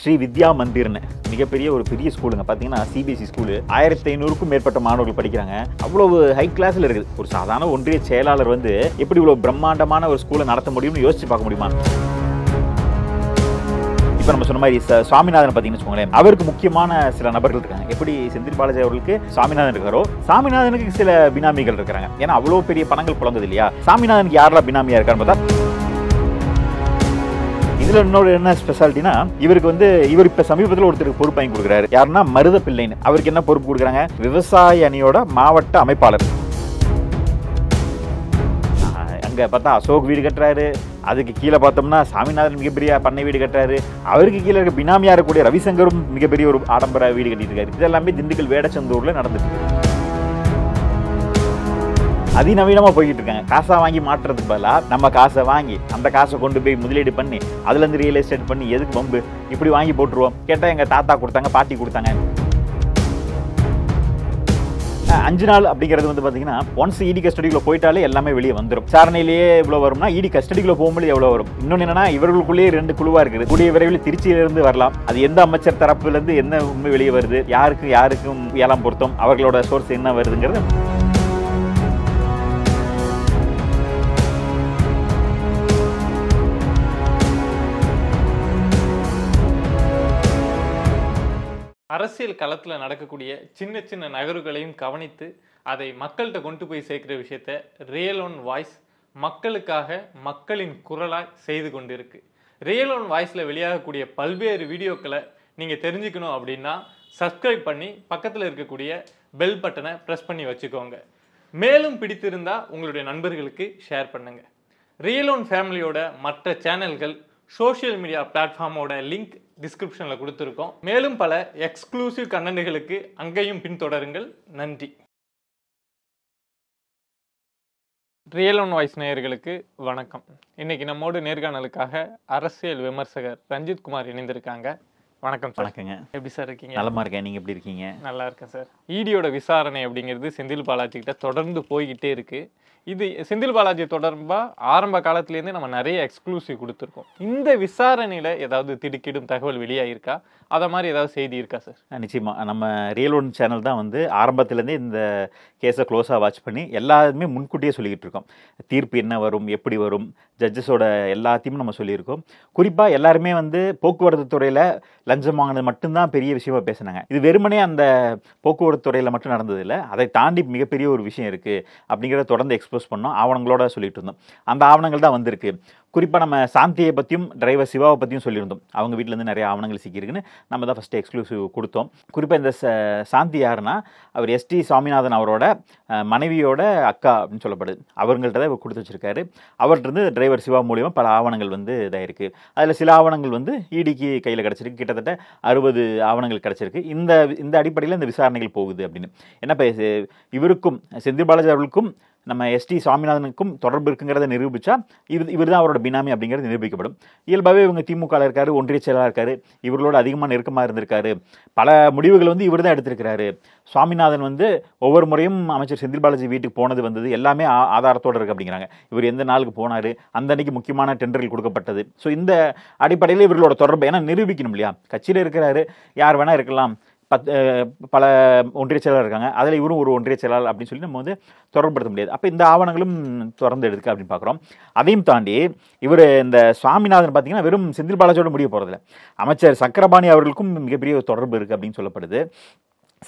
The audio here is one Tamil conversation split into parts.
ஸ்ரீ வித்யா மந்திர்னு மிகப்பெரிய ஒரு பெரிய ஸ்கூலுங்க பார்த்தீங்கன்னா சிபிஎஸ்சி e ஸ்கூலு ஆயிரத்தி ஐநூறுக்கும் மேற்பட்ட மாணவர்கள் படிக்கிறாங்க அவ்வளவு ஹை கிளாஸில் இருக்குது ஒரு சாதாரண ஒன்றிய செயலாளர் வந்து எப்படி இவ்வளோ பிரம்மாண்டமான ஒரு ஸ்கூலை நடத்த முடியும்னு யோசிச்சு பார்க்க முடியுமா இப்போ நம்ம சொன்ன மாதிரி சுவாமிநாதன் பார்த்தீங்கன்னு வச்சுக்கோங்களேன் அவருக்கு முக்கியமான சில நபர்கள் இருக்காங்க எப்படி செந்தில் பாலாஜி அவர்களுக்கு சாமிநாதன் இருக்காரோ சாமிநாதனுக்கு சில பினாமிகள் இருக்கிறாங்க ஏன்னா அவ்வளோ பெரிய பணங்கள் புழங்குது இல்லையா சாமிநாதனுக்கு யாரெல்லாம் பினாமியாக இருக்கான்னு பார்த்தா இதில் இன்னொரு என்ன ஸ்பெஷாலிட்டினா இவருக்கு வந்து இவர் இப்போ சமீபத்தில் ஒருத்தருக்கு பொறுப்பு வாங்கி கொடுக்குறாரு யாருன்னா மருத பிள்ளைன்னு அவருக்கு என்ன பொறுப்பு கொடுக்குறாங்க விவசாய அணியோட மாவட்ட அமைப்பாளர் அங்கே பார்த்தா அசோக் வீடு கட்டுறாரு அதுக்கு கீழே பார்த்தோம்னா சாமிநாதன் மிகப்பெரிய பண்ணை வீடு கட்டுறாரு அவருக்கு கீழே இருக்க பினாமியா இருக்கக்கூடிய ரவிசங்கரும் மிகப்பெரிய ஒரு ஆடம்பர வீடு கட்டிட்டு இருக்காரு இதெல்லாமே திண்டுக்கல் வேடச்சந்தூர்ல நடந்துட்டு இருக்கு அதிநவீனமாக போய்கிட்டு இருக்காங்க காசாக வாங்கி மாட்டுறதுக்கு பதிலாக நம்ம காசை வாங்கி அந்த காசை கொண்டு போய் முதலீடு பண்ணி அதுலேருந்து ரியல் எஸ்டேட் பண்ணி எதுக்கு பம்பு இப்படி வாங்கி போட்டுருவோம் கேட்டால் எங்கள் தாத்தா கொடுத்தாங்க பாட்டி கொடுத்தாங்க அஞ்சு நாள் அப்படிங்கிறது வந்து பார்த்தீங்கன்னா ஒன்ஸ் இடி e கஸ்டடிக்குள்ள போயிட்டாலே எல்லாமே வெளியே வந்துடும் சாரணையிலேயே இவ்வளோ வரும்னா இடி e கஸ்டடிக்குள்ளே போகும்போது எவ்வளோ வரும் இன்னொன்று என்னன்னா இவர்களுக்குள்ளேயே ரெண்டு குழுவாக இருக்குது கூடிய விரைவில் திருச்சியிலிருந்து வரலாம் அது எந்த அமைச்சர் தரப்புலேருந்து என்ன உண்மை வெளியே வருது யாருக்கும் யாருக்கும் ஏழாம் பொருத்தம் அவர்களோட சோர்ஸ் என்ன வருதுங்கிறது அரசியல் களத்தில் நடக்கக்கூடிய சின்ன சின்ன நகர்வுகளையும் கவனித்து அதை மக்கள்கிட்ட கொண்டு போய் சேர்க்குற விஷயத்த ரியல் ஒன் வாய்ஸ் மக்களுக்காக மக்களின் குரலாய் செய்து கொண்டு இருக்கு ரியல் ஒன் வாய்ஸில் வெளியாகக்கூடிய பல்வேறு வீடியோக்களை நீங்கள் தெரிஞ்சுக்கணும் அப்படின்னா சப்ஸ்கிரைப் பண்ணி பக்கத்தில் இருக்கக்கூடிய பெல் பட்டனை ப்ரெஸ் பண்ணி வச்சுக்கோங்க மேலும் பிடித்திருந்தால் உங்களுடைய நண்பர்களுக்கு ஷேர் பண்ணுங்கள் ரியல் ஒன் ஃபேமிலியோட மற்ற சேனல்கள் சோஷியல் மீடியா பிளாட்ஃபார்மோட லிங்க் டிஸ்கிரிப்ஷனில் கொடுத்துருக்கோம் மேலும் பல எக்ஸ்க்ளூசிவ் கண்டனங்களுக்கு அங்கேயும் பின்தொடருங்கள் நன்றி ரியல் ஒன் வாய்ஸ் நேயர்களுக்கு வணக்கம் இன்னைக்கு நம்மோடு நேர்காணலுக்காக அரசியல் விமர்சகர் ரஞ்சித் குமார் இணைந்திருக்காங்க வணக்கம் வணக்கங்க எப்படி சார் இருக்கீங்க நலமா இருக்கேன் நீங்க எப்படி இருக்கீங்க நல்லா இருக்கேன் சார் ஈடியோட e விசாரணை அப்படிங்கிறது செந்தில் பாலாஜி கிட்ட தொடர்ந்து போய்கிட்டே இருக்கு இது செந்தில் பாலாஜி தொடர்பாக ஆரம்ப காலத்துலேருந்தே நம்ம நிறைய எக்ஸ்க்ளூசிவ் கொடுத்துருக்கோம் இந்த விசாரணையில் ஏதாவது திடுக்கிடும் தகவல் வெளியாகிருக்கா அதை மாதிரி ஏதாவது செய்தி இருக்கா சார் நிச்சயமாக நம்ம ரியல் ஒன் சேனல் தான் வந்து ஆரம்பத்துலேருந்தே இந்த கேஸை க்ளோஸாக வாட்ச் பண்ணி எல்லாருமே முன்கூட்டியே சொல்லிக்கிட்டு இருக்கோம் தீர்ப்பு என்ன வரும் எப்படி வரும் ஜட்ஜஸோட எல்லாத்தையும் நம்ம சொல்லியிருக்கோம் குறிப்பாக எல்லாருமே வந்து போக்குவரத்து துறையில் லஞ்சம் வாங்கினது மட்டும்தான் பெரிய விஷயமாக பேசினாங்க இது வெறுமனே அந்த போக்குவரத்து துறையில் மட்டும் நடந்ததில்லை அதை தாண்டி மிகப்பெரிய ஒரு விஷயம் இருக்குது அப்படிங்கிறத தொடர்ந்து எக்ஸ் எக்ஸ்போஸ் பண்ணோம் ஆவணங்களோட சொல்லிட்டு இருந்தோம் அந்த ஆவணங்கள் தான் வந்திருக்கு குறிப்பாக நம்ம சாந்தியை பற்றியும் டிரைவர் சிவாவை பற்றியும் சொல்லியிருந்தோம் அவங்க வீட்டிலேருந்து நிறைய ஆவணங்கள் சிக்கியிருக்குன்னு நம்ம தான் ஃபஸ்ட்டு எக்ஸ்க்ளூசிவ் கொடுத்தோம் குறிப்பாக இந்த சாந்தி யாருன்னா அவர் எஸ்டி சாமிநாதன் அவரோட மனைவியோட அக்கா அப்படின்னு சொல்லப்படுது அவங்கள்ட்ட தான் இவர் கொடுத்து வச்சிருக்காரு அவர்கிட்ட டிரைவர் சிவா மூலியமாக பல ஆவணங்கள் வந்து இதாயிருக்கு அதில் சில ஆவணங்கள் வந்து இடிக்கு e கையில் கிடச்சிருக்கு கிட்டத்தட்ட அறுபது ஆவணங்கள் கிடச்சிருக்கு இந்த இந்த அடிப்படையில் இந்த விசாரணைகள் போகுது அப்படின்னு என்ன இப்போ இவருக்கும் செந்தில் பாலாஜி அவர்களுக்கும் நம்ம எஸ்டி சாமிநாதனுக்கும் தொடர்பு இருக்குங்கிறத நிரூபித்தா இவர் இவர் தான் அவரோட பினாமி அப்படிங்கிறது நிரூபிக்கப்படும் இயல்பாகவே இவங்க திமுகவில் இருக்காரு ஒன்றிய செயலாக இருக்காரு இவர்களோட அதிகமாக நெருக்கமாக இருந்திருக்காரு பல முடிவுகள் வந்து இவர் தான் எடுத்திருக்கிறாரு சுவாமிநாதன் வந்து ஒவ்வொரு முறையும் அமைச்சர் செந்தில் பாலாஜி வீட்டுக்கு போனது வந்தது எல்லாமே ஆதாரத்தோடு இருக்குது அப்படிங்கிறாங்க இவர் எந்த நாளுக்கு போனார் அந்த அன்னைக்கு முக்கியமான டெண்டர்கள் கொடுக்கப்பட்டது ஸோ இந்த அடிப்படையில் இவர்களோட தொடர்பு ஏன்னா நிரூபிக்கணும் இல்லையா கட்சியில் இருக்கிறாரு யார் வேணால் இருக்கலாம் பத் பல ஒன்றிய செயலாளர் இருக்காங்க அதில் இவரும் ஒரு ஒன்றிய செயலாளர் அப்படின்னு சொல்லி நம்ம வந்து தொடர்படுத்த முடியாது அப்போ இந்த ஆவணங்களும் தொடர்ந்து எடுக்க அப்படின்னு பார்க்குறோம் அதையும் தாண்டி இவர் இந்த சுவாமிநாதன் பார்த்தீங்கன்னா வெறும் செந்தில் பாலாஜியோட முடிய போகிறதில்ல அமைச்சர் சக்கரபாணி அவர்களுக்கும் மிகப்பெரிய ஒரு தொடர்பு இருக்குது அப்படின்னு சொல்லப்படுது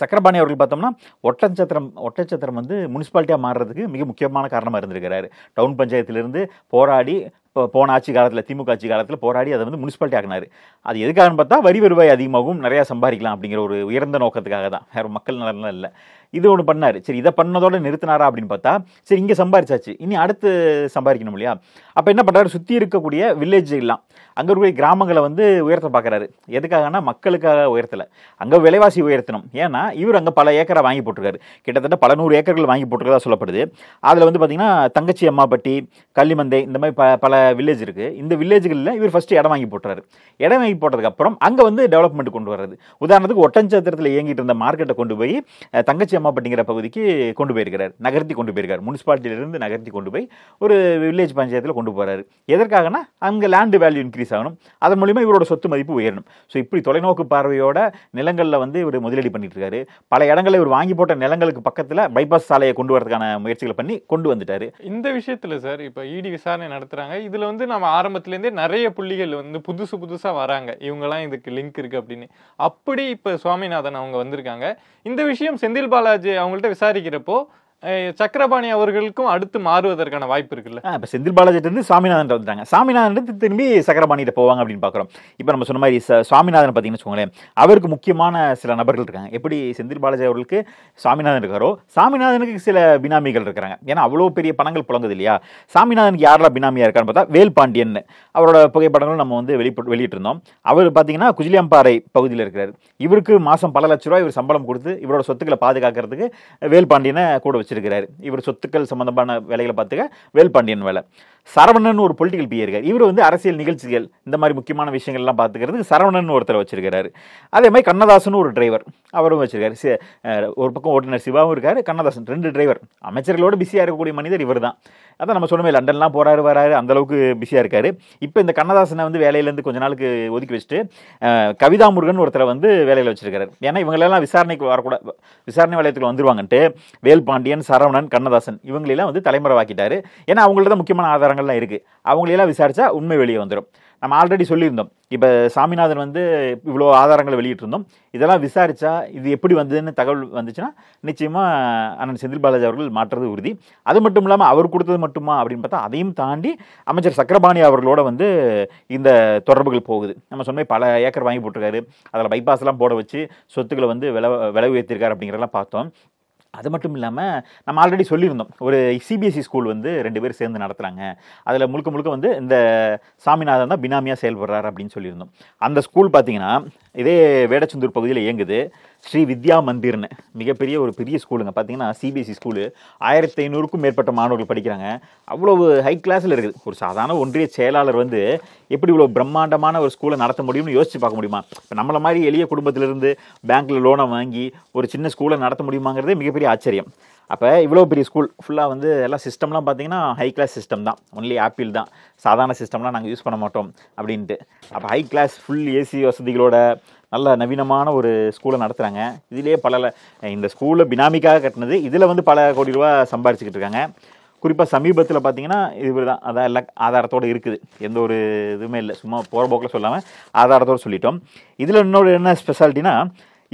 சக்கரபாணி அவர்கள் பார்த்தோம்னா ஒட்டச்சத்திரம் ஒட்டச்சத்திரம் வந்து முனிசிபாலிட்டியாக மாறுறதுக்கு மிக முக்கியமான காரணமாக இருந்திருக்கிறாரு டவுன் பஞ்சாயத்திலிருந்து போராடி இப்போ போன ஆட்சி காலத்தில் திமுக ஆட்சி காலத்தில் போராடி அதை வந்து முனிசிபாலிட்டி ஆகினார் அது எதுக்காகன்னு பார்த்தா வரி வருவாய் அதிகமாகவும் நிறையா சம்பாதிக்கலாம் அப்படிங்கிற ஒரு உயர்ந்த நோக்கத்துக்காக தான் வேறு மக்கள் நலன்லாம் இல்லை இது ஒன்று பண்ணார் சரி இதை பண்ணதோடு நிறுத்தினாரா அப்படின்னு பார்த்தா சரி இங்கே சம்பாரிச்சாச்சு இனி அடுத்து சம்பாதிக்கணும் இல்லையா அப்போ என்ன பண்ணுறாரு சுற்றி இருக்கக்கூடிய எல்லாம் அங்கே இருக்கிற கிராமங்களை வந்து உயர்த்த பார்க்குறாரு எதுக்காகனா மக்களுக்காக உயர்த்தலை அங்கே விலைவாசி உயர்த்தணும் ஏன்னா இவர் அங்கே பல ஏக்கரை வாங்கி போட்டிருக்காரு கிட்டத்தட்ட பல நூறு ஏக்கர்கள் வாங்கி போட்டிருக்கதா சொல்லப்படுது அதில் வந்து பார்த்திங்கன்னா தங்கச்சி அம்மாப்பட்டி கள்ளிமந்தை இந்த மாதிரி ப பல வில்லேஜ் இருக்குது இந்த வில்லேஜ்களில் இவர் ஃபஸ்ட்டு இடம் வாங்கி போட்டுறாரு இடம் வாங்கி போட்டதுக்கப்புறம் அங்கே வந்து டெவலப்மெண்ட் கொண்டு வர்றது உதாரணத்துக்கு ஒட்டஞ்சத்திரத்தில் இயங்கிட்டு இருந்த மார்க்கெட்டை கொண்டு போய் தங்கச்சி அம்மா பட்டிங்கிற பகுதிக்கு கொண்டு போயிருக்கிறார் நகர்த்தி கொண்டு போயிருக்கார் முனிசிபாலிட்டியிலேருந்து நகர்த்தி கொண்டு போய் ஒரு வில்லேஜ் பஞ்சாயத்தில் கொண்டு போகிறாரு எதற்காகனா அங்கே லேண்டு வேல்யூ இன்க்ரீஸ் ஆகணும் அதன் மூலிமா இவரோட சொத்து மதிப்பு உயரணும் ஸோ இப்படி தொலைநோக்கு பார்வையோட நிலங்களில் வந்து இவர் முதலீடு பண்ணிட்டு இருக்காரு பல இடங்களில் இவர் வாங்கி போட்ட நிலங்களுக்கு பக்கத்தில் பைபாஸ் சாலையை கொண்டு வரதுக்கான முயற்சிகளை பண்ணி கொண்டு வந்துட்டார் இந்த விஷயத்தில் சார் இப்போ இடி e விசாரணை நடத்துகிறாங்க இதில் வந்து நம்ம ஆரம்பத்துலேருந்தே நிறைய புள்ளிகள் வந்து புதுசு புதுசாக வராங்க இவங்கெல்லாம் இதுக்கு லிங்க் இருக்குது அப்படின்னு அப்படி இப்போ சுவாமிநாதன் அவங்க வந்திருக்காங்க இந்த விஷயம் செந்தில் பாலாஜி அவங்கள்ட்ட விசாரிக்கிறப்போ சக்கரபாணி அவர்களுக்கும் அடுத்து மாறுவதற்கான வாய்ப்பு இருக்குல்ல இப்போ செந்தில் பாலாஜி இருந்து சாமிநாதன் வந்துட்டாங்க சாமிநாதன் திரும்பி சக்கரபாணிகிட்ட போவாங்க அப்படின்னு பார்க்குறோம் இப்போ நம்ம சொன்ன மாதிரி சாமிநாதன் பார்த்தீங்கன்னு வச்சுக்கோங்களேன் அவருக்கு முக்கியமான சில நபர்கள் இருக்காங்க எப்படி செந்தில் பாலாஜி அவர்களுக்கு சாமிநாதன் இருக்காரோ சாமிநாதனுக்கு சில பினாமிகள் இருக்கிறாங்க ஏன்னா அவ்வளோ பெரிய பணங்கள் புழங்குது இல்லையா சாமிநாதனுக்கு யாரெல்லாம் பினாமியாக இருக்கான்னு பார்த்தா வேல்பாண்டியன் அவரோட புகைப்படங்களும் நம்ம வந்து வெளிப்பட்டு வெளியிட்டிருந்தோம் அவர் பார்த்தீங்கன்னா குஜிலியம்பாறை பகுதியில் இருக்கிறார் இவருக்கு மாதம் பல லட்ச ரூபாய் இவர் சம்பளம் கொடுத்து இவரோட சொத்துக்களை பாதுகாக்கிறதுக்கு வேல்பாண்டியனை கூட வச்சு வச்சிருக்கிறார் இவர் சொத்துக்கள் சம்மந்தமான வேலைகளை பார்த்துக்க வேல்பாண்டியன் வேலை சரவணன் ஒரு பொலிட்டிக்கல் இருக்கார் இவர் வந்து அரசியல் நிகழ்ச்சிகள் இந்த மாதிரி முக்கியமான விஷயங்கள்லாம் பார்த்துக்கிறதுக்கு சரவணன் ஒருத்தர் வச்சிருக்கிறார் அதே மாதிரி கண்ணதாசன் ஒரு டிரைவர் அவரும் வச்சிருக்காரு ஒரு பக்கம் ஓட்டுநர் சிவாவும் இருக்கார் கண்ணதாசன் ரெண்டு டிரைவர் அமைச்சர்களோடு பிஸியாக இருக்கக்கூடிய மனிதர் இவர் தான் அதான் நம்ம சொல்லுமே லண்டன்லாம் போகிறாரு வராரு அந்தளவுக்கு பிஸியாக இருக்கார் இப்போ இந்த கண்ணதாசனை வந்து வேலையிலேருந்து கொஞ்ச நாளுக்கு ஒதுக்கி வச்சுட்டு கவிதா முருகன் ஒருத்தரை வந்து வேலையில் வச்சிருக்காரு ஏன்னா இவங்களெல்லாம் விசாரணைக்கு வரக்கூடாது விசாரணை வலயத்துக்கு வந்துருவாங்கன்ட்டு வேல்பாண்டியன் கவிஞரன் சரவணன் கண்ணதாசன் இவங்களெல்லாம் வந்து தலைமறைவாக்கிட்டாரு ஏன்னா அவங்கள்ட்ட தான் முக்கியமான ஆதாரங்கள்லாம் இருக்குது அவங்களெல்லாம் விசாரித்தா உண்மை வெளியே வந்துடும் நம்ம ஆல்ரெடி சொல்லியிருந்தோம் இப்போ சாமிநாதன் வந்து இவ்வளோ ஆதாரங்களை வெளியிட்டிருந்தோம் இதெல்லாம் விசாரித்தா இது எப்படி வந்ததுன்னு தகவல் வந்துச்சுன்னா நிச்சயமாக அண்ணன் செந்தில் பாலாஜி அவர்கள் மாற்றுறது உறுதி அது மட்டும் இல்லாமல் அவர் கொடுத்தது மட்டுமா அப்படின்னு பார்த்தா அதையும் தாண்டி அமைச்சர் சக்கரபாணி அவர்களோட வந்து இந்த தொடர்புகள் போகுது நம்ம சொன்ன பல ஏக்கர் வாங்கி போட்டிருக்காரு அதில் பைபாஸ்லாம் போட வச்சு சொத்துக்களை வந்து விலை விலை உயர்த்திருக்காரு அப்படிங்கிறதெல்லாம் பார்த்தோம் அது மட்டும் இல்லாமல் நம்ம ஆல்ரெடி சொல்லியிருந்தோம் ஒரு சிபிஎஸ்சி ஸ்கூல் e வந்து ரெண்டு பேர் சேர்ந்து நடத்துகிறாங்க அதில் முழுக்க முழுக்க வந்து இந்த சாமிநாதன் தான் பினாமியாக செயல்படுறாரு அப்படின்னு சொல்லியிருந்தோம் அந்த ஸ்கூல் பார்த்தீங்கன்னா இதே வேடச்சந்தூர் பகுதியில் இயங்குது ஸ்ரீ வித்யா மந்திர்னு மிகப்பெரிய ஒரு பெரிய ஸ்கூலுங்க பார்த்தீங்கன்னா சிபிஎஸ்சி e ஸ்கூலு ஆயிரத்தி ஐநூறுக்கும் மேற்பட்ட மாணவர்கள் படிக்கிறாங்க அவ்வளவு ஹை கிளாஸில் இருக்குது ஒரு சாதாரண ஒன்றிய செயலாளர் வந்து எப்படி இவ்வளோ பிரம்மாண்டமான ஒரு ஸ்கூலை நடத்த முடியும்னு யோசித்து பார்க்க முடியுமா இப்போ நம்மளை மாதிரி எளிய குடும்பத்திலிருந்து பேங்க்கில் லோனை வாங்கி ஒரு சின்ன ஸ்கூலை நடத்த முடியுமாங்கிறதே மிகப்பெரிய ஆச்சரியம் அப்போ இவ்வளோ பெரிய ஸ்கூல் ஃபுல்லாக வந்து எல்லாம் சிஸ்டம்லாம் பார்த்தீங்கன்னா ஹை கிளாஸ் சிஸ்டம் தான் ஒன்லி ஆப்பிள் தான் சாதாரண சிஸ்டம்லாம் நாங்கள் யூஸ் பண்ண மாட்டோம் அப்படின்ட்டு அப்போ ஹை கிளாஸ் ஃபுல் ஏசி வசதிகளோட நல்ல நவீனமான ஒரு ஸ்கூலை நடத்துகிறாங்க இதிலேயே பல இந்த ஸ்கூலில் பினாமிக்காக கட்டினது இதில் வந்து பல கோடி ரூபா சம்பாரிச்சிக்கிட்டு இருக்காங்க குறிப்பாக சமீபத்தில் பார்த்தீங்கன்னா இது தான் அதான் எல்லா ஆதாரத்தோடு இருக்குது எந்த ஒரு இதுவுமே இல்லை சும்மா போகிற போக்கில் சொல்லாமல் ஆதாரத்தோடு சொல்லிட்டோம் இதில் இன்னொரு என்ன ஸ்பெஷாலிட்டினா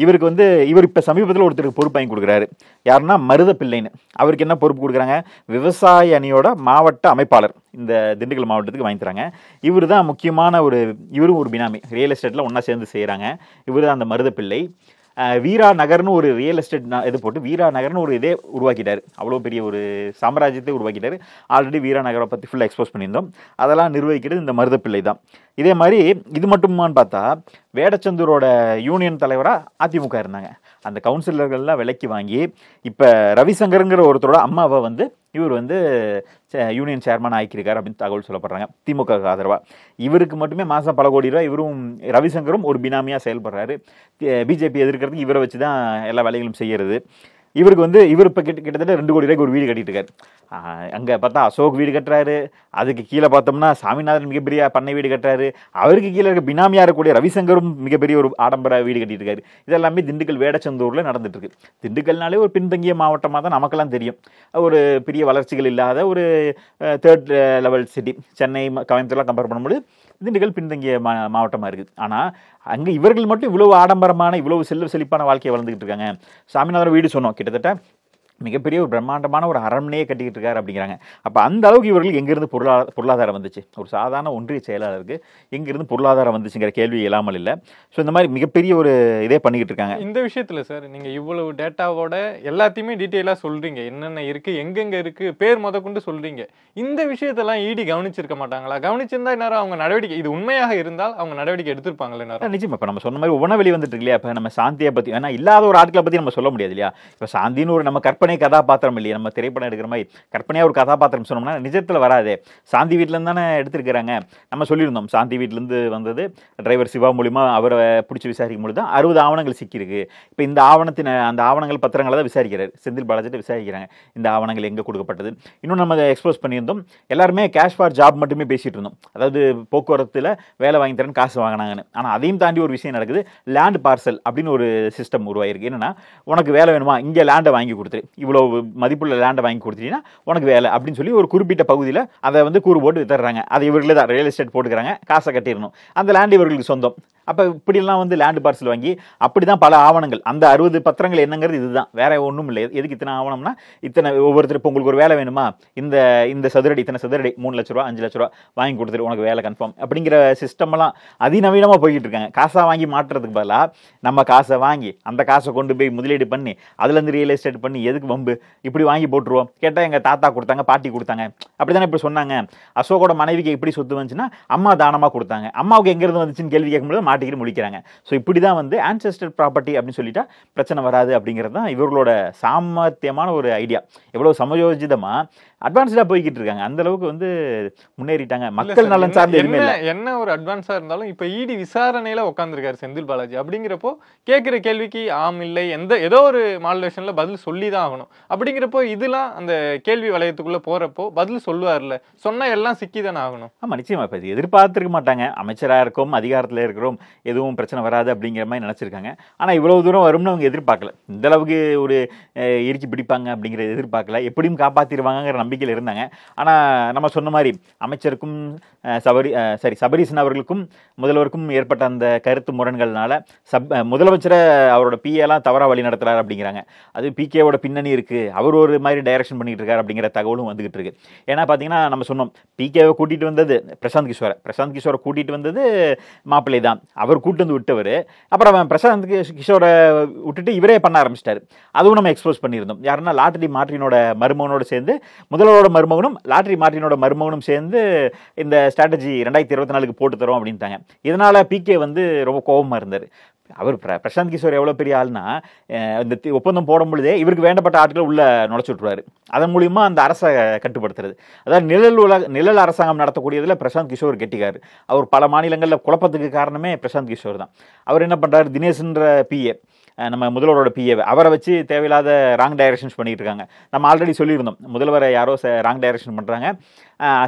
இவருக்கு வந்து இவர் இப்போ சமீபத்தில் ஒருத்தருக்கு பொறுப்பு வாங்கி கொடுக்குறாரு யாருன்னா மருத பிள்ளைன்னு அவருக்கு என்ன பொறுப்பு கொடுக்குறாங்க விவசாய அணியோட மாவட்ட அமைப்பாளர் இந்த திண்டுக்கல் மாவட்டத்துக்கு வாங்கி தராங்க இவர் தான் முக்கியமான ஒரு இவரும் ஒரு பினாமி ரியல் எஸ்டேட்டில் ஒன்றா சேர்ந்து செய்கிறாங்க இவர் தான் அந்த மருத பிள்ளை வீரா நகர்னு ஒரு ரியல் எஸ்டேட் இது போட்டு வீரா நகர்னு ஒரு இதே உருவாக்கிட்டார் அவ்வளோ பெரிய ஒரு சாம்ராஜ்யத்தை உருவாக்கிட்டார் ஆல்ரெடி வீரா நகரை பற்றி ஃபுல்லாக எக்ஸ்போஸ் பண்ணியிருந்தோம் அதெல்லாம் நிர்வகிக்கிறது இந்த மருத பிள்ளை தான் இதே மாதிரி இது மட்டுமான்னு பார்த்தா வேடச்சந்தூரோட யூனியன் தலைவராக அதிமுக இருந்தாங்க அந்த கவுன்சிலர்கள்லாம் விலைக்கு வாங்கி இப்போ ரவிசங்கருங்கிற ஒருத்தரோட அம்மாவை வந்து இவர் வந்து யூனியன் சேர்மன் ஆக்கியிருக்காரு அப்படின்னு தகவல் சொல்லப்படுறாங்க திமுக ஆதரவாக இவருக்கு மட்டுமே மாதம் பல கோடி ரூபா இவரும் ரவிசங்கரும் ஒரு பினாமியாக செயல்படுறாரு பிஜேபி எதிர்க்கிறதுக்கு இவரை வச்சு தான் எல்லா வேலைகளும் செய்கிறது இவருக்கு வந்து இவர் இப்போ கிட்ட கிட்டத்தட்ட ரெண்டு கோடி ரூபாய்க்கு ஒரு வீடு கட்டிட்டு இருக்காரு அங்கே பார்த்தா அசோக் வீடு கட்டுறாரு அதுக்கு கீழே பார்த்தோம்னா சாமிநாதன் மிகப்பெரிய பண்ணை வீடு கட்டுறாரு அவருக்கு கீழே இருக்க பினாமியாக இருக்கக்கூடிய ரவிசங்கரும் மிகப்பெரிய ஒரு ஆடம்பர வீடு கட்டிட்டு இருக்காரு இதெல்லாமே திண்டுக்கல் வேடச்சந்தூரில் நடந்துட்டுருக்கு திண்டுக்கல்னாலே ஒரு பின்தங்கிய மாவட்டமாக தான் நமக்கெல்லாம் தெரியும் ஒரு பெரிய வளர்ச்சிகள் இல்லாத ஒரு தேர்ட் லெவல் சிட்டி சென்னை கோயம்புத்தூர்லாம் கம்பேர் பண்ணும்போது திண்டுக்கல் பின்தங்கிய மா மாவட்டமாக இருக்குது ஆனால் அங்கே இவர்கள் மட்டும் இவ்வளவு ஆடம்பரமான இவ்வளவு செல்வ செழிப்பான வாழ்க்கையை வளர்ந்துக்கிட்டு இருக்காங்க சாமிநாதன் வீடு சொன்னோம் கிட்டத்தட்ட மிகப்பெரிய ஒரு பிரம்மாண்டமான ஒரு அரண்மனையே கட்டிக்கிட்டு இருக்காரு அப்படிங்கிறாங்க அப்போ அந்த அளவுக்கு இவர்கள் எங்கேருந்து பொருளாதார பொருளாதாரம் வந்துச்சு ஒரு சாதாரண ஒன்றிய செயலாளருக்கு எங்கேருந்து பொருளாதாரம் வந்துச்சுங்கிற கேள்வி இல்லாமல் இல்லை ஸோ இந்த மாதிரி மிகப்பெரிய ஒரு இதே பண்ணிக்கிட்டு இருக்காங்க இந்த விஷயத்தில் சார் நீங்கள் இவ்வளவு டேட்டாவோட எல்லாத்தையுமே டீட்டெயிலாக சொல்கிறீங்க என்னென்ன இருக்குது எங்கெங்கே இருக்குது பேர் முத கொண்டு சொல்கிறீங்க இந்த விஷயத்தெல்லாம் இடி e கவனிச்சிருக்க மாட்டாங்களா கவனிச்சிருந்தா நேரம் அவங்க நடவடிக்கை இது உண்மையாக இருந்தால் அவங்க நடவடிக்கை எடுத்திருப்பாங்களே நிச்சயம் இப்போ நம்ம சொன்ன மாதிரி உணவெளி வந்துட்டு இல்லையா இப்போ நம்ம சாந்தியை பற்றி ஏன்னா இல்லாத ஒரு ஆட்களை பற்றி நம்ம சொல்ல முடியாது இல்லையா இப்போ சாந்தின்னு ஒரு நம்ம கற்பனை கற்பனை கதாபாத்திரம் இல்லையே நம்ம திரைப்படம் எடுக்கிற மாதிரி கற்பனையாக ஒரு கதாபாத்திரம் சொன்னோம்னா நிஜத்தில் வராது சாந்தி வீட்டிலேருந்து தானே எடுத்திருக்கிறாங்க நம்ம சொல்லியிருந்தோம் சாந்தி வீட்டிலேருந்து வந்தது டிரைவர் சிவா மூலிமா அவரை பிடிச்சி விசாரிக்கும் பொழுது தான் அறுபது ஆவணங்கள் சிக்கியிருக்கு இப்போ இந்த ஆவணத்தின் அந்த ஆவணங்கள் பத்திரங்களை தான் விசாரிக்கிறார் செந்தில் பாலாஜிட்ட விசாரிக்கிறாங்க இந்த ஆவணங்கள் எங்கே கொடுக்கப்பட்டது இன்னும் நம்ம எக்ஸ்போஸ் பண்ணியிருந்தோம் எல்லாருமே கேஷ் ஃபார் ஜாப் மட்டுமே பேசிகிட்டு இருந்தோம் அதாவது போக்குவரத்தில் வேலை வாங்கி தரேன்னு காசு வாங்கினாங்கன்னு ஆனால் அதையும் தாண்டி ஒரு விஷயம் நடக்குது லேண்ட் பார்சல் அப்படின்னு ஒரு சிஸ்டம் உருவாயிருக்கு என்னென்னா உனக்கு வேலை வேணுமா இங்கே லேண்டை வாங்கி கொடுத்துரு இவ்வளோ மதிப்புள்ள லேண்டை வாங்கி கொடுத்துட்டீங்கன்னா உனக்கு வேலை அப்படின்னு சொல்லி ஒரு குறிப்பிட்ட பகுதியில் அதை வந்து கூறு போட்டு தர்றாங்க அதை இவர்களே தான் ரியல் எஸ்டேட் போட்டுக்கிறாங்க காசை கட்டிடணும் அந்த லேண்ட் இவர்களுக்கு சொந்தம் அப்போ இப்படிலாம் வந்து லேண்டு பார்சல் வாங்கி அப்படி தான் பல ஆவணங்கள் அந்த அறுபது பத்திரங்கள் என்னங்கிறது இதுதான் வேற ஒன்றும் இல்லை எதுக்கு இத்தனை ஆவணம்னா இத்தனை ஒவ்வொருத்தர் இப்போ உங்களுக்கு ஒரு வேலை வேணுமா இந்த இந்த சதுரடி இத்தனை சதுரடி மூணு லட்ச ரூபா அஞ்சு லட்ச ரூபா வாங்கி கொடுத்துட்டு உனக்கு வேலை கன்ஃபார்ம் அப்படிங்கிற சிஸ்டம்லாம் அதிநவீனமாக போய்கிட்டு இருக்காங்க காசாக வாங்கி மாற்றுறதுக்கு பதிலாக நம்ம காசை வாங்கி அந்த காசை கொண்டு போய் முதலீடு பண்ணி அதுலேருந்து ரியல் எஸ்டேட் பண்ணி எதுக்கு வம்பு இப்படி வாங்கி போட்டுருவோம் கேட்டால் எங்கள் தாத்தா கொடுத்தாங்க பாட்டி கொடுத்தாங்க அப்படி தானே இப்படி சொன்னாங்க அசோகோட மனைவிக்கு எப்படி சொத்து வந்துச்சுன்னா அம்மா தானமாக கொடுத்தாங்க அம்மாவுக்கு எங்கேருந்து வந்துச்சுன்னு கேள்வி கேட்கும்போது ஆட்டிக்கிட்டு முடிக்கிறாங்க ஸோ இப்படி தான் வந்து ஆன்செஸ்டர் ப்ராப்பர்ட்டி அப்படின்னு சொல்லிட்டா பிரச்சனை வராது அப்படிங்கிறது தான் இவர்களோட சாமர்த்தியமான ஒரு ஐடியா எவ்வளோ சமயோஜிதமாக அட்வான்ஸ்டாக போய்கிட்டு இருக்காங்க அந்த அளவுக்கு வந்து முன்னேறிட்டாங்க மக்கள் நலன் சார்ந்த என்ன ஒரு அட்வான்ஸாக இருந்தாலும் இப்போ இடி e விசாரணையில் உட்காந்துருக்காரு செந்தில் பாலாஜி அப்படிங்கிறப்போ கேட்குற கேள்விக்கு ஆம் இல்லை எந்த ஏதோ ஒரு மாடலேஷனில் பதில் சொல்லி தான் ஆகணும் அப்படிங்கிறப்போ இதெல்லாம் அந்த கேள்வி வளையத்துக்குள்ளே போகிறப்போ பதில் சொல்லுவார்ல சொன்னால் எல்லாம் சிக்கி தானே ஆகணும் ஆமாம் நிச்சயமாக இப்போ எதிர்பார்த்துருக்க மாட்டாங்க அமைச்சராக இருக்கோம் அதிகாரத்தில் இருக்கிறோம் எதுவும் பிரச்சனை வராது அப்படிங்கிற மாதிரி நினச்சிருக்காங்க ஆனால் இவ்வளோ தூரம் வரும்னு அவங்க எதிர்பார்க்கல இந்தளவுக்கு ஒரு இறுக்கி பிடிப்பாங்க அப்படிங்கிறத எதிர்பார்க்கல எப்படியும் காப்பாற்றிடுவாங்கங்கிற நம்பிக்கையில் இருந்தாங்க ஆனால் நம்ம சொன்ன மாதிரி அமைச்சருக்கும் சபரி சாரி சபரிசன் அவர்களுக்கும் முதல்வருக்கும் ஏற்பட்ட அந்த கருத்து முரண்கள்னால் சப் முதலமைச்சரை அவரோட பிஏலாம் தவறாக வழி நடத்துகிறார் அப்படிங்கிறாங்க அது பிகேவோட பின்னணி இருக்குது அவர் ஒரு மாதிரி டைரக்ஷன் பண்ணிகிட்டு இருக்கார் அப்படிங்கிற தகவலும் வந்துகிட்டு இருக்கு ஏன்னா பார்த்தீங்கன்னா நம்ம சொன்னோம் பிகேவை கூட்டிகிட்டு வந்தது பிரசாந்த் கிஷோரை பிரசாந்த் கிஷோரை கூட்டிகிட்டு வந்தது மாப்பிள்ளை தான் அவர் கூட்டு வந்து விட்டவர் அப்புறம் பிரசாந்த் கிஷோரை விட்டுட்டு இவரே பண்ண ஆரம்பிச்சிட்டாரு அதுவும் நம்ம எக்ஸ்போஸ் பண்ணியிருந்தோம் யாருன்னா லாட்ரி மாற்றினோட மருமகனோடு சேர்ந்து முதல்வரோட மருமகனும் லாட்ரி மாற்றினோட மருமகனும் சேர்ந்து இந்த ஸ்ட்ராட்டஜி ரெண்டாயிரத்தி இருபத்தி நாலுக்கு போட்டு தரோம் அப்படின்ட்டாங்க இதனால் பிகே வந்து ரொம்ப கோபமாக இருந்தார் அவர் பிரசாந்த் கிஷோர் எவ்வளோ பெரிய ஆள்னா இந்த ஒப்பந்தம் போடும் பொழுதே இவருக்கு வேண்டப்பட்ட ஆட்களை உள்ளே நுழைச்சி விட்ருவார் அதன் மூலிமா அந்த அரசை கட்டுப்படுத்துறது அதாவது நிழல் உலக நிழல் அரசாங்கம் நடத்தக்கூடியதில் பிரசாந்த் கிஷோர் கெட்டிக்கார் அவர் பல மாநிலங்களில் குழப்பத்துக்கு காரணமே பிரசாந்த் கிஷோர் தான் அவர் என்ன பண்ணுறாரு தினேஷ்ன்ற பிஏ நம்ம முதல்வரோட பிஏ அவரை வச்சு தேவையில்லாத ராங் டைரக்ஷன்ஸ் பண்ணிகிட்டு இருக்காங்க நம்ம ஆல்ரெடி சொல்லியிருந்தோம் முதல்வரை யாரோ ராங் டைரக்ஷன் பண்ணுறாங்க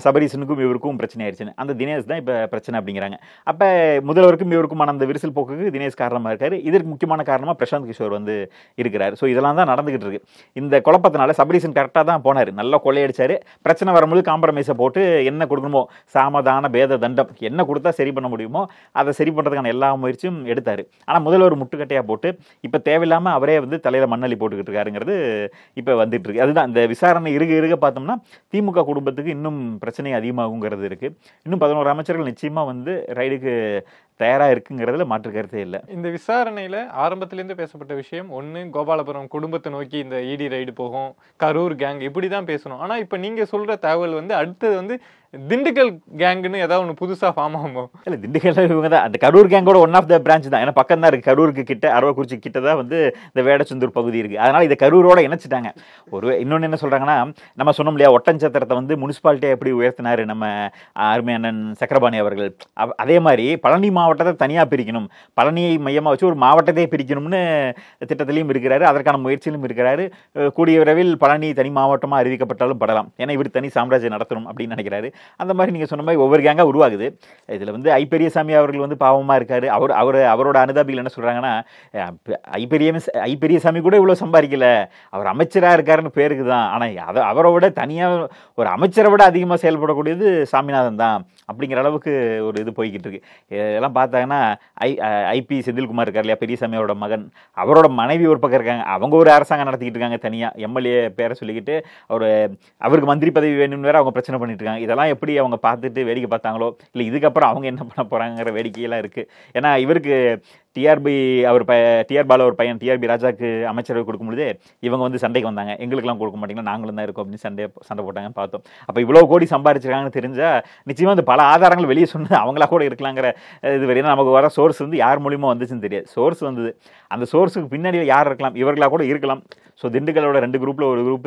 சபரீசனுக்கும் இவருக்கும் பிரச்சனை ஆயிடுச்சுன்னு அந்த தினேஷ் தான் இப்போ பிரச்சனை அப்படிங்கிறாங்க அப்போ முதல்வருக்கும் இவருக்குமான அந்த விரிசல் போக்குக்கு தினேஷ் காரணமாக இருக்கார் இதற்கு முக்கியமான காரணமாக பிரசாந்த் கிஷோர் வந்து இருக்கிறார் ஸோ இதெல்லாம் தான் நடந்துகிட்டு இருக்கு இந்த குழப்பத்தினால சபரீசன் கரெக்டாக தான் போனார் நல்லா கொள்ளையடிச்சார் பிரச்சனை வரும்போது காம்ப்ரமைஸை போட்டு என்ன கொடுக்கணுமோ சாமதான பேத தண்டம் என்ன கொடுத்தா சரி பண்ண முடியுமோ அதை சரி பண்ணுறதுக்கான எல்லா முயற்சியும் எடுத்தார் ஆனால் முதல்வர் முட்டுக்கட்டையாக போட்டு இப்போ தேவையில்லாமல் அவரே வந்து தலையில் மண்ணலி போட்டுக்கிட்டு இருக்காருங்கிறது இப்போ வந்துட்டு இருக்கு அதுதான் இந்த விசாரணை இருக இருக பார்த்தோம்னா திமுக குடும்பத்துக்கு இன்னும் பிரச்சனை அதிகமாகுங்கிறது இருக்குது இன்னும் பதினோரு அமைச்சர்கள் நிச்சயமாக வந்து ரைடுக்கு தயாராக இருக்குங்கிறதுல மாற்று கருத்தே இல்லை இந்த விசாரணையில் ஆரம்பத்துலேருந்து பேசப்பட்ட விஷயம் ஒன்று கோபாலபுரம் குடும்பத்தை நோக்கி இந்த இடி e ரைடு போகும் கரூர் கேங் இப்படி தான் பேசணும் ஆனால் இப்போ நீங்கள் சொல்கிற தகவல் வந்து அடுத்தது வந்து திண்டுக்கல் கேங்குன்னு ஏதாவது ஒன்று புதுசாக ஃபார்ம் ஆகும் இல்லை திண்டுக்கல் இவங்க தான் அந்த கரூர் கேங்கோட ஒன் ஆஃப் த பிரான்ச் தான் ஏன்னா பக்கம் தான் இருக்குது கரூருக்கு கிட்ட அரவக்குறிச்சி கிட்ட தான் வந்து இந்த வேடச்சந்தூர் பகுதி இருக்குது அதனால் இதை கரூரோட இணைச்சிட்டாங்க ஒரு இன்னொன்று என்ன சொல்கிறாங்கன்னா நம்ம சொன்னோம் இல்லையா ஒட்டஞ்சத்திரத்தை வந்து முனிசிபாலிட்டியை எப்படி உயர்த்தினார் நம்ம ஆர்மி சக்கரபாணி அவர்கள் அதே மாதிரி பழனி மாவட்டம் மாவட்டத்தை தனியாக பிரிக்கணும் பழனியை மையமாக வச்சு ஒரு மாவட்டத்தையே பிரிக்கணும்னு திட்டத்திலையும் இருக்கிறாரு அதற்கான முயற்சியிலும் இருக்கிறாரு கூடிய விரைவில் பழனி தனி மாவட்டமாக அறிவிக்கப்பட்டாலும் படலாம் ஏன்னா இவர் தனி சாம்ராஜ்யம் நடத்தணும் அப்படின்னு நினைக்கிறாரு அந்த மாதிரி நீங்கள் சொன்ன மாதிரி ஒவ்வொரு கேங்காக உருவாகுது இதில் வந்து ஐப்பெரியசாமி அவர்கள் வந்து பாவமாக இருக்கார் அவர் அவர் அவரோட அனுதாபிகள் என்ன சொல்கிறாங்கன்னா ஐப்பெரிய ஐப்பெரியசாமி கூட இவ்வளோ சம்பாதிக்கல அவர் அமைச்சராக இருக்காருன்னு பேருக்கு தான் ஆனால் அதை அவரை விட தனியாக ஒரு அமைச்சரை விட அதிகமாக செயல்படக்கூடியது சாமிநாதன் தான் அப்படிங்கிற அளவுக்கு ஒரு இது போய்கிட்டு இருக்கு இதெல்லாம் பார்த்தாங்கன்னா ஐ ஐபி செந்தில்குமார் இருக்கார் இல்லையா பெரியசாமியோட மகன் அவரோட மனைவி ஒரு பக்கம் இருக்காங்க அவங்க ஒரு அரசாங்கம் நடத்திக்கிட்டு இருக்காங்க தனியாக எம்எல்ஏ பேரை சொல்லிக்கிட்டு அவர் அவருக்கு மந்திரி பதவி வேணும்னு வேறு அவங்க பிரச்சனை பண்ணிட்டு இருக்காங்க இதெல்லாம் எப்படி அவங்க பார்த்துட்டு வேடிக்கை பார்த்தாங்களோ இல்லை இதுக்கப்புறம் அவங்க என்ன பண்ண போகிறாங்கிற வேடிக்கையெல்லாம் இருக்குது ஏன்னா இவருக்கு டிஆர்பி அவர் ப டிஆர் ஒரு பையன் டிஆர்பி ராஜாக்கு அமைச்சரவை கொடுக்கும்பொழுது இவங்க வந்து சண்டைக்கு வந்தாங்க எங்களுக்கெல்லாம் கொடுக்க மாட்டீங்கன்னா நாங்களும் தான் இருக்கோம் அப்படின்னு சண்டை சண்டை போட்டாங்கன்னு பார்த்தோம் அப்போ இவ்வளோ கோடி சம்பாரிச்சிருக்காங்கன்னு தெரிஞ்சால் நிச்சயமாக வந்து பல ஆதாரங்கள் வெளியே சொன்னது அவங்களா கூட இருக்கலாங்கிற இது வரையும் நமக்கு வர சோர்ஸ் வந்து யார் மூலியமாக வந்துச்சுன்னு தெரியாது சோர்ஸ் வந்தது அந்த சோர்ஸுக்கு பின்னாடியில் யார் இருக்கலாம் இவர்களாக கூட இருக்கலாம் ஸோ திண்டுக்கலோட ரெண்டு குரூப்பில் ஒரு குரூப்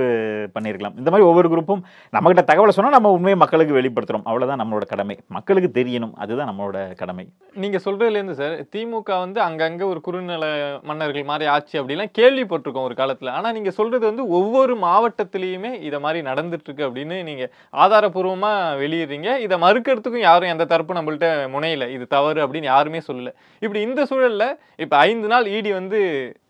பண்ணியிருக்கலாம் இந்த மாதிரி ஒவ்வொரு குரூப்பும் நம்மகிட்ட தகவலை சொன்னால் நம்ம உண்மையை மக்களுக்கு வெளிப்படுத்துகிறோம் அவ்வளோதான் நம்மளோட கடமை மக்களுக்கு தெரியணும் அதுதான் நம்மளோட கடமை நீங்கள் சொல்கிறதுலேருந்து சார் திமுக வந்து அங்கங்கே ஒரு குறுநில மன்னர்கள் மாதிரி ஆச்சு அப்படிலாம் கேள்விப்பட்டிருக்கோம் ஒரு காலத்தில் ஆனால் நீங்கள் சொல்கிறது வந்து ஒவ்வொரு மாவட்டத்திலையுமே இதை மாதிரி நடந்துட்டுருக்கு அப்படின்னு நீங்கள் ஆதாரபூர்வமாக வெளியிடுறீங்க இதை மறுக்கிறதுக்கும் யாரும் எந்த தரப்பும் நம்மள்கிட்ட முனையில இது தவறு அப்படின்னு யாருமே சொல்லலை இப்படி இந்த சூழலில் இப்போ ஐந்து நாள் இடி வந்து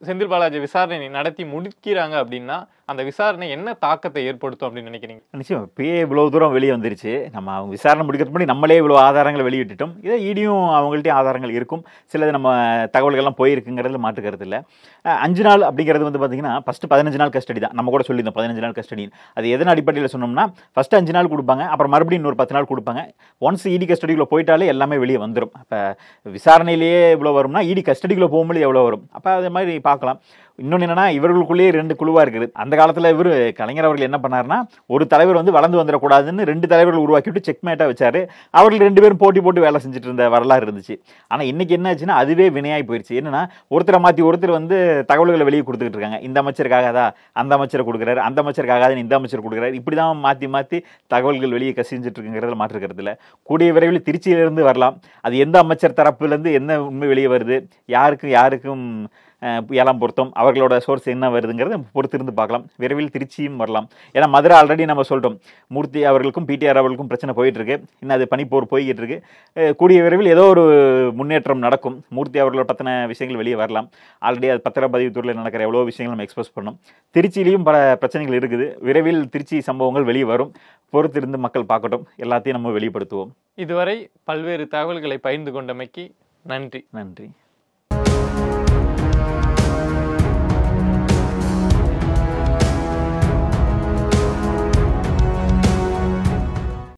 செந்தில் பாலாஜி விசாரணை நடத்தி முடிக்க விற்கிறாங்க அப்படின்னா அந்த விசாரணை என்ன தாக்கத்தை ஏற்படுத்தும் அப்படின்னு நினைக்கிறீங்க நிச்சயம் இப்பயே இவ்வளோ தூரம் வெளியே வந்துருச்சு நம்ம அவங்க விசாரணை முடிக்கிறது முன்னாடி நம்மளே இவ்வளோ ஆதாரங்களை வெளியிட்டுட்டோம் இதை இடியும் e அவங்கள்ட்டையும் ஆதாரங்கள் இருக்கும் சிலது நம்ம தகவல்கள்லாம் போயிருக்குங்கிறதுல மாற்றுக்கிறது இல்லை அஞ்சு நாள் அப்படிங்கிறது வந்து பார்த்திங்கன்னா ஃபஸ்ட்டு பதினஞ்சு நாள் கஸ்டடி தான் நம்ம கூட சொல்லியிருந்தோம் பதினஞ்சு நாள் கஸ்டடி அது எதன் அடிப்படையில் சொன்னோம்னா ஃபஸ்ட்டு அஞ்சு நாள் கொடுப்பாங்க அப்புறம் மறுபடியும் இன்னொரு பத்து நாள் கொடுப்பாங்க ஒன்ஸ் இடி கஸ்டடிக்குள்ளே போயிட்டாலே எல்லாமே வெளியே வந்துடும் இப்போ விசாரணையிலேயே இவ்வளோ வரும்னா இடி e கஸ்டடிக்குள்ளே போகும்போது எவ்வளோ வரும் அப்போ அதே மாதிரி பார்க்கலாம் இன்னொன்று என்னென்னா இவர்களுக்குள்ளேயே ரெண்டு குழுவாக இருக்குது அந்த அந்த காலத்தில் இவர் கலைஞர் அவர்கள் என்ன பண்ணார்னா ஒரு தலைவர் வந்து வளர்ந்து வந்துடக்கூடாதுன்னு ரெண்டு தலைவர்கள் உருவாக்கிட்டு செக்மேட்டாக வச்சார் அவர்கள் ரெண்டு பேரும் போட்டி போட்டு வேலை செஞ்சுட்டு இருந்த வரலாறு இருந்துச்சு ஆனால் இன்றைக்கி என்ன ஆச்சுன்னா அதுவே வினையாகி போயிடுச்சு என்னென்னா ஒருத்தரை மாற்றி ஒருத்தர் வந்து தகவல்களை வெளியே கொடுத்துக்கிட்டு இருக்காங்க இந்த அமைச்சருக்காகதா அந்த அமைச்சரை கொடுக்குறாரு அந்த அமைச்சருக்காக இந்த அமைச்சர் கொடுக்குறாரு இப்படி தான் மாற்றி மாற்றி தகவல்கள் வெளியே கசிஞ்சிட்டு இருக்குங்கிறத மாற்றிருக்கிறது இல்லை கூடிய விரைவில் திருச்சியிலேருந்து வரலாம் அது எந்த அமைச்சர் தரப்புலேருந்து என்ன உண்மை வெளியே வருது யாருக்கும் யாருக்கும் ஏழாம் பொருத்தம் அவர்களோட சோர்ஸ் என்ன வருதுங்கிறத பொறுத்திருந்து பார்க்கலாம் விரைவில் திருச்சியும் வரலாம் ஏன்னா மதுரை ஆல்ரெடி நம்ம சொல்கிறோம் மூர்த்தி அவர்களுக்கும் பிடிஆர் அவர்களுக்கும் பிரச்சனை போயிட்டுருக்கு இன்னும் அது பனிப்போர் போய்கிட்டு இருக்கு கூடிய விரைவில் ஏதோ ஒரு முன்னேற்றம் நடக்கும் மூர்த்தி அவர்களோட பற்றின விஷயங்கள் வெளியே வரலாம் ஆல்ரெடி அது பத்திரப்பதிவுத்துறையில் நடக்கிற எவ்வளோ விஷயங்கள் நம்ம எக்ஸ்பிரஸ் பண்ணோம் திருச்சியிலையும் பல பிரச்சனைகள் இருக்குது விரைவில் திருச்சி சம்பவங்கள் வெளியே வரும் பொறுத்திருந்து மக்கள் பார்க்கட்டும் எல்லாத்தையும் நம்ம வெளிப்படுத்துவோம் இதுவரை பல்வேறு தகவல்களை பகிர்ந்து கொண்டமைக்கு நன்றி நன்றி